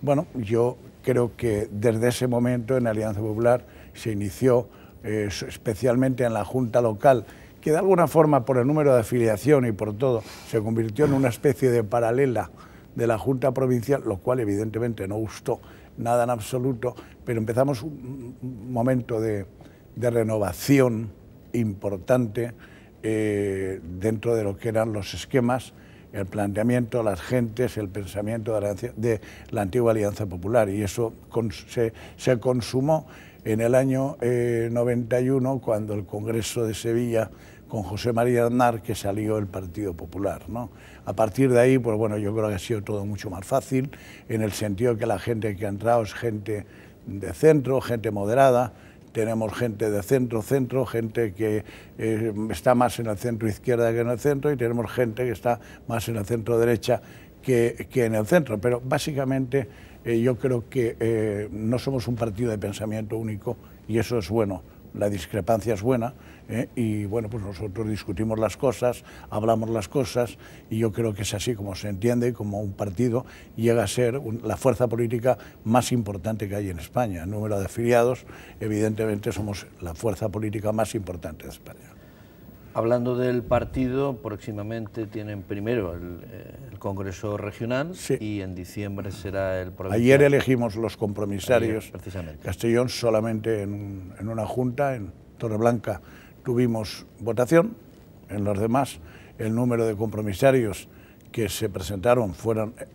Bueno, yo creo que desde ese momento en Alianza Popular se inició eh, especialmente en la Junta Local, que de alguna forma por el número de afiliación y por todo se convirtió en una especie de paralela de la Junta Provincial, lo cual evidentemente no gustó nada en absoluto, pero empezamos un momento de, renovación importante eh, dentro de lo que eran los esquemas el planteamiento, las gentes, el pensamiento de la, antigua Alianza Popular. Y eso se, consumó en el año 91, eh, cuando el Congreso de Sevilla con José María Aznar, que salió el Partido Popular. ¿no? A partir de ahí, pues bueno, yo creo que ha sido todo mucho más fácil, en el sentido que la gente que ha entrado es gente de centro, gente moderada, tenemos gente de centro-centro, gente que eh, está más en el centro-izquierda que en el centro y tenemos gente que está más en el centro-derecha que, en el centro. Pero básicamente eh, yo creo que eh, no somos un partido de pensamiento único y eso es bueno. La discrepancia es buena ¿eh? Y bueno, pues nosotros discutimos las cosas, hablamos las cosas y yo creo que es así como se entiende, como un partido llega a ser la fuerza política más importante que hay en España. número de afiliados, evidentemente somos la fuerza política más importante de España. Hablando del partido, próximamente tienen primero el, eh, Congreso Regional y en diciembre será el provincial. Ayer elegimos los compromisarios. Castellón solamente en, en, una junta, en Torreblanca tuvimos votación, en los demás el número de compromisarios que se presentaron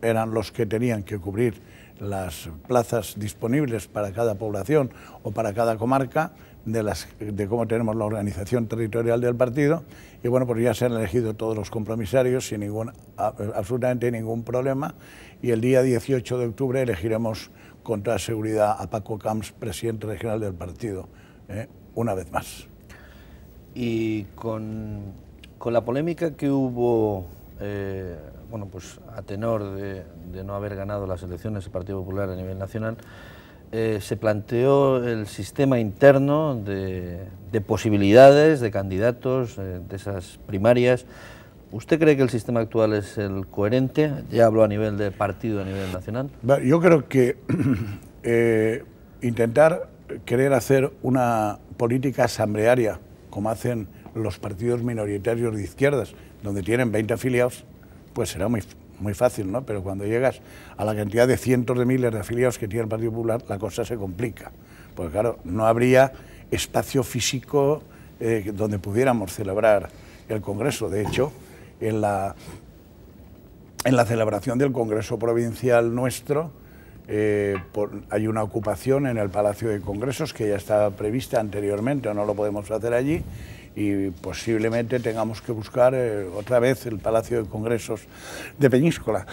eran los que tenían que cubrir las plazas disponibles para cada población o para cada comarca de, las, de cómo tenemos la organización territorial del partido y bueno, pues ya se han elegido todos los compromisarios sin ningún, absolutamente ningún problema y el día 18 de octubre elegiremos con toda seguridad a Paco Camps, presidente regional del partido, ¿eh? una vez más. Y con, con la polémica que hubo, eh, bueno, pues a tenor de, no haber ganado las elecciones el Partido Popular a nivel nacional, eh, se planteó el sistema interno de, posibilidades de candidatos eh, de esas primarias. ¿Usted cree que el sistema actual es el coherente? Ya hablo a nivel de partido, a nivel nacional. Yo creo que intentar querer hacer una política asamblearia como hacen los partidos minoritarios de izquierdas, donde tienen 20 afiliados, pues será muy, muy fácil, ¿no? Pero cuando llegas a la cantidad de cientos de miles de afiliados que tiene el Partido Popular, la cosa se complica. Porque claro, no habría espacio físico eh, donde pudiéramos celebrar el Congreso. De hecho, en la, en la celebración del Congreso Provincial nuestro, eh, hay una ocupación en el Palacio de Congresos que ya estaba prevista anteriormente, o no lo podemos hacer allí, y posiblemente tengamos que buscar eh, otra vez el Palacio de Congresos de Peñíscola.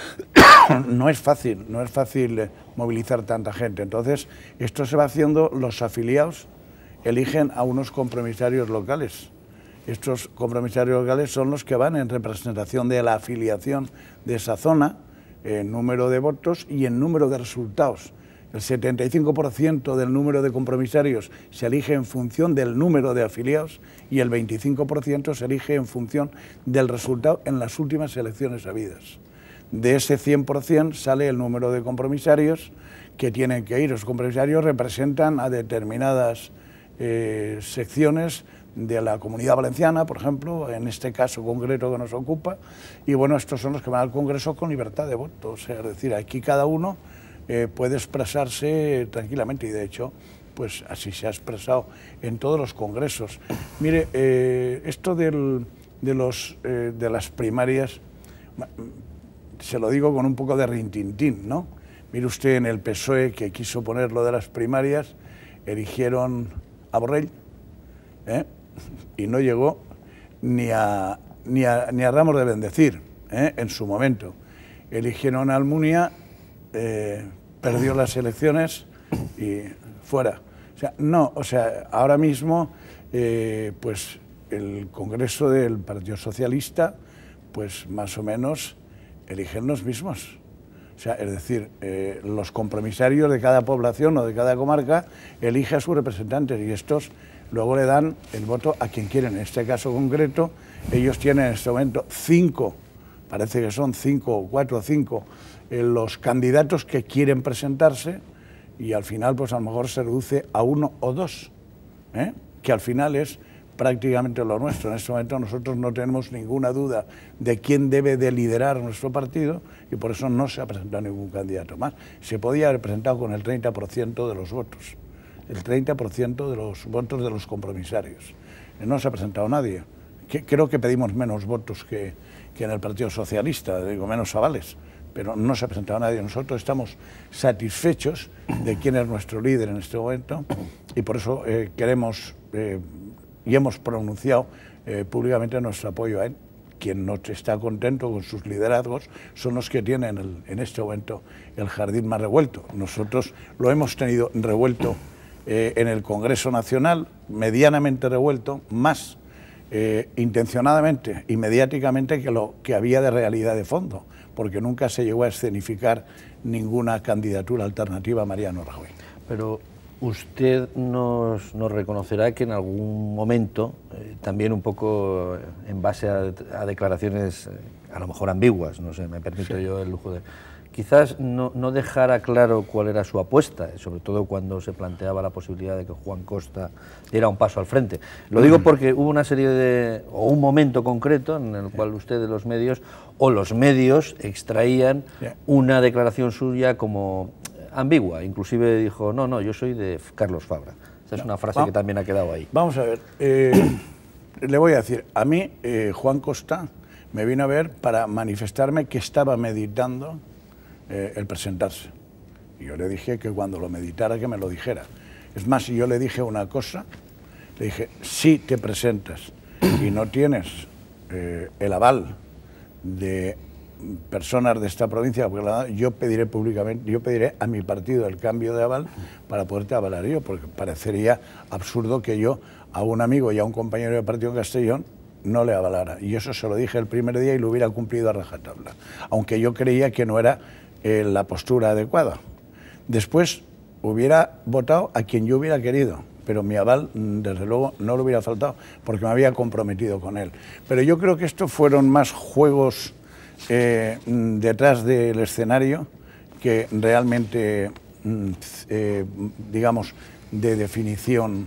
no es fácil, no es fácil eh, movilizar tanta gente. Entonces, esto se va haciendo, los afiliados eligen a unos compromisarios locales. Estos compromisarios locales son los que van en representación de la afiliación de esa zona en eh, número de votos y en número de resultados. El 75% del número de compromisarios se elige en función del número de afiliados y el 25% se elige en función del resultado en las últimas elecciones habidas. De ese 100% sale el número de compromisarios que tienen que ir. Los compromisarios representan a determinadas eh, secciones de la Comunidad Valenciana, por ejemplo, en este caso concreto que nos ocupa, y bueno, estos son los que van al Congreso con libertad de voto, es decir, aquí cada uno eh, puede expresarse tranquilamente y de hecho, pues así se ha expresado en todos los congresos. Mire, eh, esto de, los, eh, de las primarias, se lo digo con un poco de rintintín, ¿no? Mire usted en el PSOE que quiso poner lo de las primarias, eligieron a Borrell, ¿eh? y no llegó ni a, ni a, Ramos de Bendecir ¿eh? en su momento. Eligieron a Almunia, eh, perdió las elecciones y fuera. O sea, no, o sea, ahora mismo, eh, pues el Congreso del Partido Socialista, pues más o menos eligen los mismos. O sea, es decir, los compromisarios de cada población o de cada comarca eligen a sus representantes y estos luego le dan el voto a quien quieren. En este caso concreto, ellos tienen en este momento cinco, parece que son cinco, o cuatro o cinco, eh, los candidatos que quieren presentarse y al final, pues a lo mejor se reduce a uno o dos, ¿eh? que al final es prácticamente lo nuestro. En este momento nosotros no tenemos ninguna duda de quién debe de liderar nuestro partido y por eso no se ha presentado ningún candidato más. Se podía haber presentado con el 30% de los votos el 30% de los votos de los compromisarios. Eh, no se ha presentado nadie. creo que pedimos menos votos que, que en el Partido Socialista, digo, menos avales, pero no se ha presentado nadie. Nosotros estamos satisfechos de quién es nuestro líder en este momento y por eso eh, queremos eh, y hemos pronunciado públicamente nuestro apoyo a él. Quien no está contento con sus liderazgos son los que tienen en este momento el jardín más revuelto. Nosotros lo hemos tenido revuelto eh, en el Congreso Nacional, medianamente revuelto, más eh, intencionadamente y mediáticamente que lo que había de realidad de fondo, porque nunca se llegó a escenificar ninguna candidatura alternativa a Mariano Rajoy. Pero usted nos, reconocerá que en algún momento, eh, también un poco en base a, declaraciones a lo mejor ambiguas, no sé, me permito yo el lujo de quizás no, dejara claro cuál era su apuesta, sobre todo cuando se planteaba la posibilidad de que Juan Costa diera un paso al frente. Lo digo mm. porque hubo una serie de, o un momento concreto en el cual usted de los medios, o los medios, extraían una declaración suya como ambigua. Inclusive dijo, no, no, yo soy de Carlos Fabra. Esa es una frase que también ha quedado ahí. Vamos a ver, eh, le voy a decir, a mí eh, Juan Costa me vino a ver para manifestarme que estaba meditando eh, el presentarse. Y yo le dije que cuando lo meditara, que me lo dijera. Es más, si yo le dije una cosa, le dije, si te presentas y no tienes eh, el aval de personas de esta provincia, yo pediré públicamente, yo pediré a mi partido el cambio de aval para poderte avalar yo, porque parecería absurdo que yo a un amigo y a un compañero de partido en Castellón no le avalara. Y eso se lo dije el primer día y lo hubiera cumplido a rajatabla, aunque yo creía que no era la postura adecuada. Después hubiera votado a quien yo hubiera querido, pero mi aval, mm, desde luego, no lo hubiera faltado, porque me había comprometido con él. Pero yo creo que estos fueron más juegos eh, mm, detrás del escenario que realmente, mm, eh, digamos, de definición.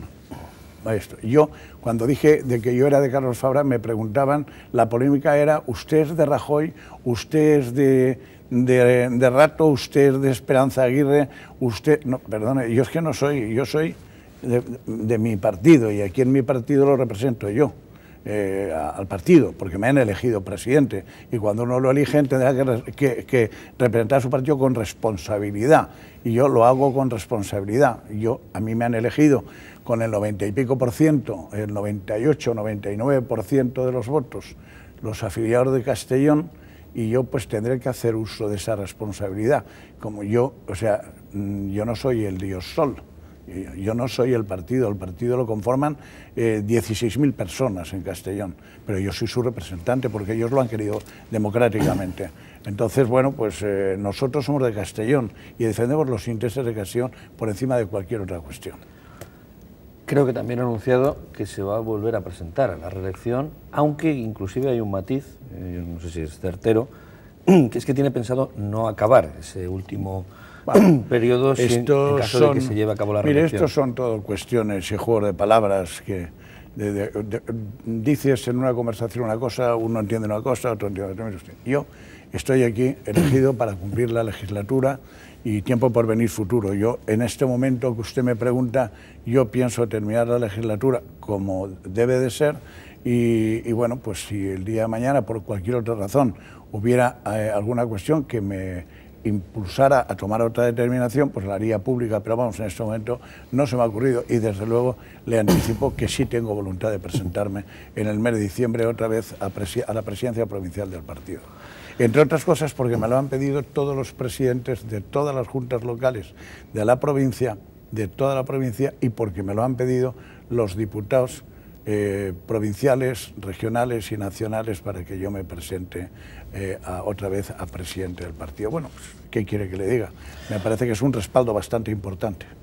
Esto. Yo, cuando dije de que yo era de Carlos Fabra, me preguntaban, la polémica era, ¿usted es de Rajoy? ¿Usted es de, de, Rato, usted de Esperanza Aguirre, usted... No, perdone, yo es que no soy, yo soy de, mi partido y aquí en mi partido lo represento yo. Eh, al partido, porque me han elegido presidente. Y cuando uno lo elige, tendrá que, representar a su partido con responsabilidad. Y yo lo hago con responsabilidad. Yo, a mí me han elegido con el noventa y pico por ciento, el 98, 99 por ciento de los votos, los afiliados de Castellón y yo pues tendré que hacer uso de esa responsabilidad. Como yo, o sea, mm, yo no soy el dios sol, yo no soy el partido, el partido lo conforman 16.000 eh, personas en Castellón, pero yo soy su representante porque ellos lo han querido democráticamente. Entonces, bueno, pues eh, nosotros somos de Castellón y defendemos los intereses de Castellón por encima de cualquier otra cuestión. Creo que también ha anunciado que se va a volver a presentar a la reelección, aunque inclusive hay un matiz, eh, no sé si es certero, que es que tiene pensado no acabar ese último periodo si que se lleve a cabo la reelección. estos son todo cuestiones y juegos de palabras que dices en una conversación una cosa, uno entiende una cosa, otro entiende otra. Yo estoy aquí elegido para cumplir la legislatura y tiempo por venir futuro. Yo, en este momento que usted me pregunta, yo pienso terminar la legislatura como debe de ser y, bueno, pues si el día de mañana, por cualquier otra razón, hubiera eh, alguna cuestión que me impulsara a tomar otra determinación, pues la haría pública, pero vamos, en este momento no se me ha ocurrido y desde luego le anticipo que sí tengo voluntad de presentarme en el mes de diciembre otra vez a la presidencia provincial del partido entre otras cosas porque me lo han pedido todos los presidentes de todas las juntas locales de la provincia, de toda la provincia, y porque me lo han pedido los diputados eh, provinciales, regionales y nacionales para que yo me presente eh, otra vez a presidente del partido. Bueno, pues, ¿qué quiere que le diga? Me parece que es un respaldo bastante importante.